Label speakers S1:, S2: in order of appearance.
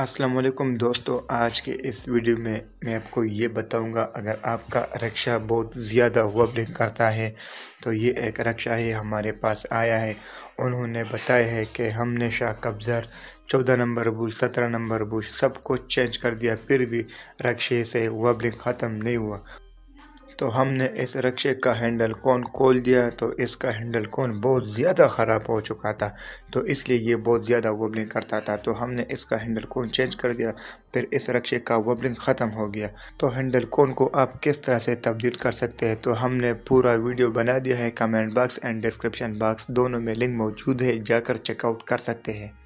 S1: अस्सलाम वालेकुम दोस्तों आज के इस वीडियो में मैं आपको ये बताऊंगा अगर आपका रक्षा बहुत ज़्यादा ओवरब्लिंग करता है तो ये एक रक्षा ही हमारे पास आया है उन्होंने बताया है कि हमने शाह कब्ज़र चौदह नंबर बुश सत्रह नंबर बुश सब कुछ चेंज कर दिया फिर भी रक्षे से ओवरब्लिंग ख़त्म नहीं हुआ तो हमने इस रक्शे का हैंडल कौन खोल दिया तो इसका हैंडल कौन बहुत ज़्यादा ख़राब हो चुका था तो इसलिए ये बहुत ज़्यादा वबलिंग करता था तो हमने इसका हैंडल कौन चेंज कर दिया फिर इस रक्शे का वबलिंग ख़त्म हो गया तो हैंडल कौन को आप किस तरह से तब्दील कर सकते हैं तो हमने पूरा वीडियो बना दिया है comment box and description box दोनों में लिंक मौजूद है जाकर चेकआउट कर सकते हैं